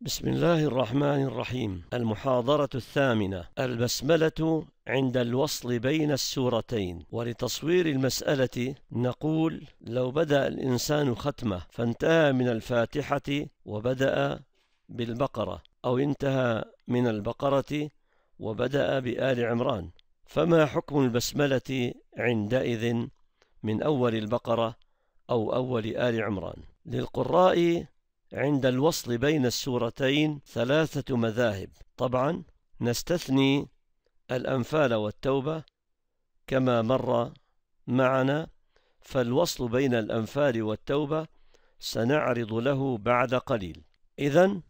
بسم الله الرحمن الرحيم المحاضرة الثامنة البسملة عند الوصل بين السورتين ولتصوير المسألة نقول لو بدأ الإنسان ختمة فانتهى من الفاتحة وبدأ بالبقرة أو انتهى من البقرة وبدأ بآل عمران فما حكم البسملة عندئذ من أول البقرة أو أول آل عمران للقراء عند الوصل بين السورتين ثلاثة مذاهب طبعا نستثني الأنفال والتوبة كما مر معنا فالوصل بين الأنفال والتوبة سنعرض له بعد قليل إذا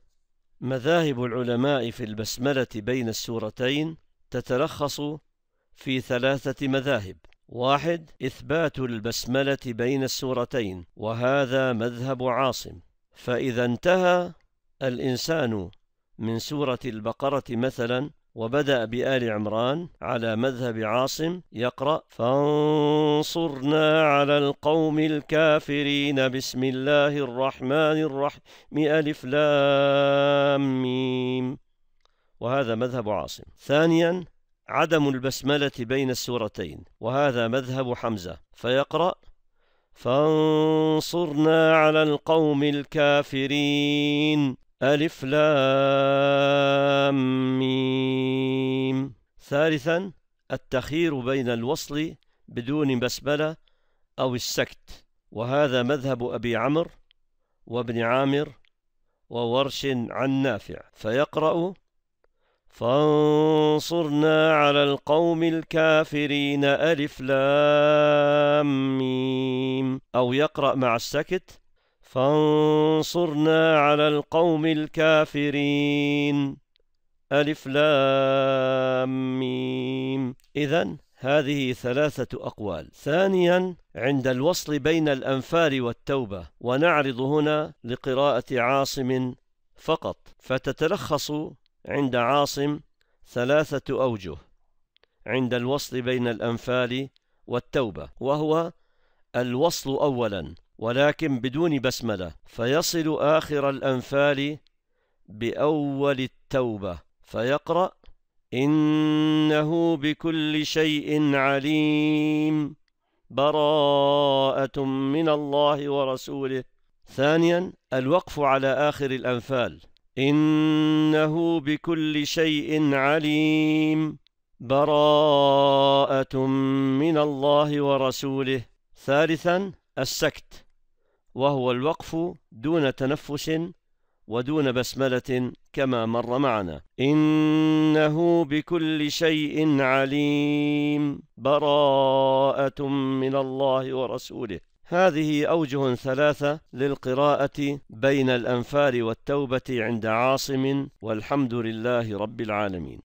مذاهب العلماء في البسملة بين السورتين تتلخص في ثلاثة مذاهب واحد إثبات البسملة بين السورتين وهذا مذهب عاصم فإذا انتهى الإنسان من سورة البقرة مثلا وبدأ بآل عمران على مذهب عاصم يقرأ فانصرنا على القوم الكافرين بسم الله الرحمن الرحيم ألف لام ميم وهذا مذهب عاصم ثانيا عدم البسملة بين السورتين وهذا مذهب حمزة فيقرأ فانصرنا على القوم الكافرين ألف لام ميم ثالثا التخير بين الوصل بدون بسملة أو السكت وهذا مذهب أبي عمرو وابن عامر وورش عن نافع فيقرأ فانصرنا على القوم الكافرين ألف لام ميم أو يقرأ مع السكت فانصرنا على القوم الكافرين ألف لام ميم إذا هذه ثلاثة أقوال ثانيا عند الوصل بين الأنفال والتوبة ونعرض هنا لقراءة عاصم فقط فتتلخص عند عاصم ثلاثة أوجه عند الوصل بين الأنفال والتوبة وهو الوصل أولا ولكن بدون بسملة فيصل آخر الأنفال بأول التوبة فيقرأ إنه بكل شيء عليم براءة من الله ورسوله ثانيا الوقف على آخر الأنفال إنه بكل شيء عليم براءة من الله ورسوله ثالثا السكت وهو الوقف دون تنفس ودون بسملة كما مر معنا إنه بكل شيء عليم براءة من الله ورسوله هذه أوجه ثلاثة للقراءة بين الأنفال والتوبة عند عاصم والحمد لله رب العالمين